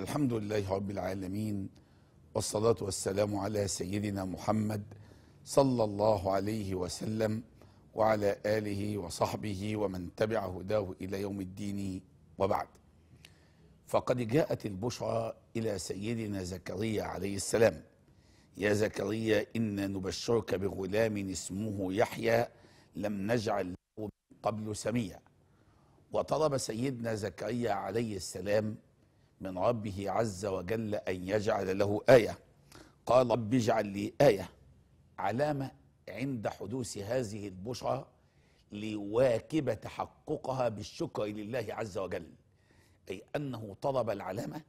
الحمد لله رب العالمين والصلاة والسلام على سيدنا محمد صلى الله عليه وسلم وعلى آله وصحبه ومن تبع هداه إلى يوم الدين وبعد فقد جاءت البشرى إلى سيدنا زكريا عليه السلام يا زكريا إنا نبشرك بغلام اسمه يحيى لم نجعل قبل سميع وطلب سيدنا زكريا عليه السلام من ربه عز وجل أن يجعل له آية قال رب اجعل لي آية علامة عند حدوث هذه البشرى ليواكب تحققها بالشكر لله عز وجل أي أنه طلب العلامة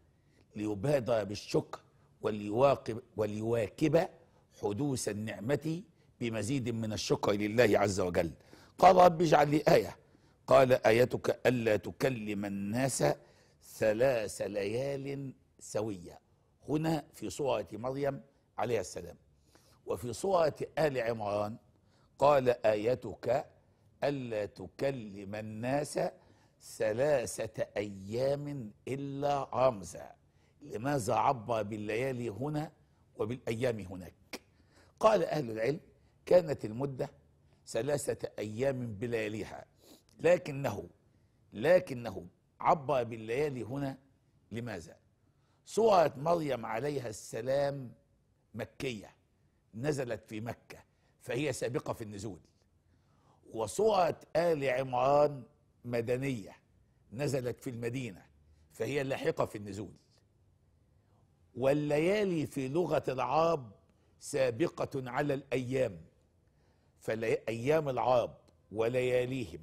ليبادر بالشكر وليواكب, وليواكب حدوث النعمة بمزيد من الشكر لله عز وجل قال رب اجعل لي آية قال آيتك ألا تكلم الناس ثلاث ليال سوية هنا في صورة مريم عليها السلام وفي صورة آل عمران قال آيتك ألا تكلم الناس ثلاثة أيام إلا رمزا لماذا عبر بالليالي هنا وبالأيام هناك قال أهل العلم كانت المدة ثلاثة أيام بلياليها لكنه لكنه عبر بالليالي هنا لماذا سورة مريم عليها السلام مكية نزلت في مكة فهي سابقة في النزول وسورة آل عمران مدنية نزلت في المدينة فهي لاحقة في النزول والليالي في لغة العرب سابقة على الأيام فأيام العرب ولياليهم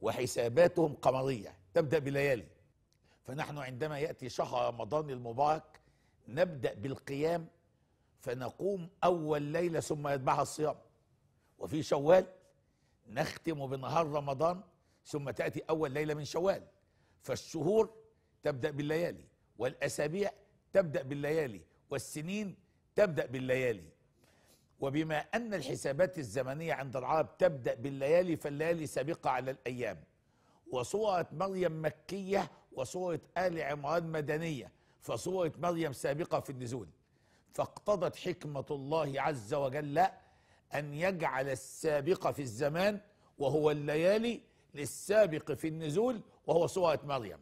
وحساباتهم قمرية تبدأ بليالي فنحن عندما يأتي شهر رمضان المبارك نبدأ بالقيام فنقوم أول ليلة ثم يتبعها الصيام وفي شوال نختم بنهار رمضان ثم تأتي أول ليلة من شوال فالشهور تبدأ بالليالي والأسابيع تبدأ بالليالي والسنين تبدأ بالليالي وبما أن الحسابات الزمنية عند العرب تبدأ بالليالي فالليالي سابقة على الأيام وصورة مريم مكية وصورة آل عمران مدنية فصورة مريم سابقة في النزول فاقتضت حكمة الله عز وجل أن يجعل السابق في الزمان وهو الليالي للسابق في النزول وهو صورة مريم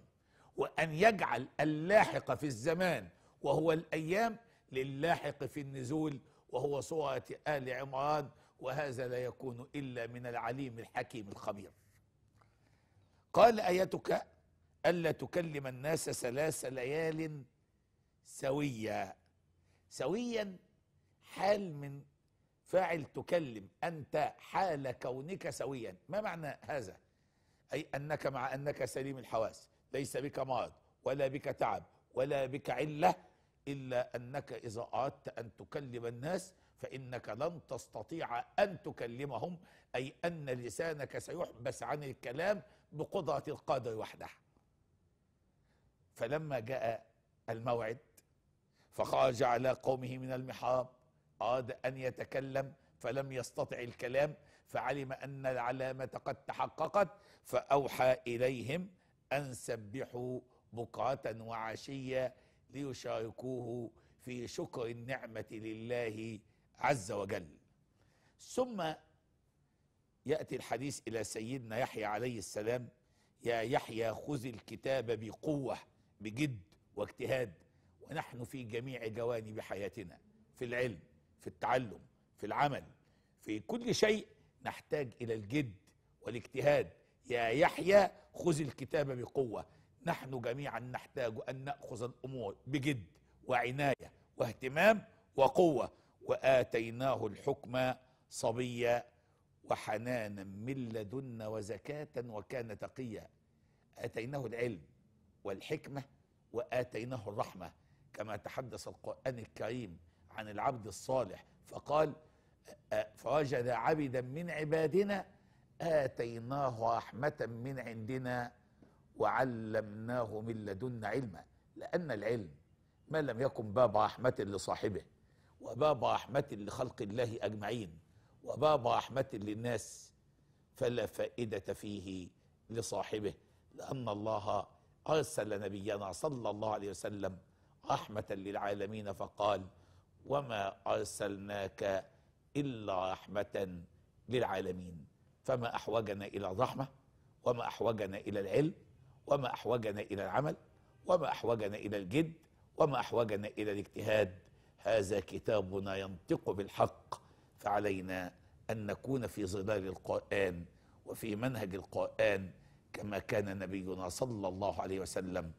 وأن يجعل اللاحق في الزمان وهو الأيام للاحق في النزول وهو صورة آل عمران وهذا لا يكون إلا من العليم الحكيم الخبير قال آيتك ألا تكلم الناس ثلاث ليال سويا سويا حال من فاعل تكلم أنت حال كونك سويا ما معنى هذا أي أنك مع أنك سليم الحواس ليس بك مرض ولا بك تعب ولا بك عله إلا أنك إذا أردت أن تكلم الناس فإنك لن تستطيع أن تكلمهم أي أن لسانك سيحبس عن الكلام بقدرة القادر وحده فلما جاء الموعد فخرج على قومه من المحراب أراد أن يتكلم فلم يستطع الكلام فعلم أن العلامة قد تحققت فأوحى إليهم أن سبحوا بكرة وعشية ليشاركوه في شكر النعمة لله عز وجل ثم يأتي الحديث إلى سيدنا يحيى عليه السلام يا يحيى خذ الكتاب بقوة بجد واجتهاد ونحن في جميع جوانب حياتنا في العلم في التعلم في العمل في كل شيء نحتاج إلى الجد والاجتهاد يا يحيى خذ الكتاب بقوة نحن جميعا نحتاج ان ناخذ الامور بجد وعنايه واهتمام وقوه واتيناه الحكم صبيا وحنانا من لدنا وزكاه وكان تقيا اتيناه العلم والحكمه واتيناه الرحمه كما تحدث القران الكريم عن العبد الصالح فقال فوجد عبدا من عبادنا اتيناه رحمه من عندنا وعلمناه من لدنا علما لأن العلم ما لم يكن باب رحمة لصاحبه وباب رحمة لخلق الله أجمعين وباب رحمة للناس فلا فائدة فيه لصاحبه لأن الله أرسل نبينا صلى الله عليه وسلم رحمة للعالمين فقال وما أرسلناك إلا رحمة للعالمين فما أحوجنا إلى الرحمة وما أحوجنا إلى العلم وما أحوجنا إلى العمل وما أحوجنا إلى الجد وما أحوجنا إلى الاجتهاد هذا كتابنا ينطق بالحق فعلينا أن نكون في ظلال القرآن وفي منهج القرآن كما كان نبينا صلى الله عليه وسلم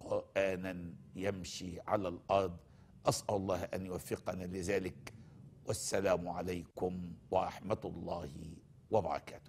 قرآنا يمشي على الأرض أسأل الله أن يوفقنا لذلك والسلام عليكم ورحمة الله وبركاته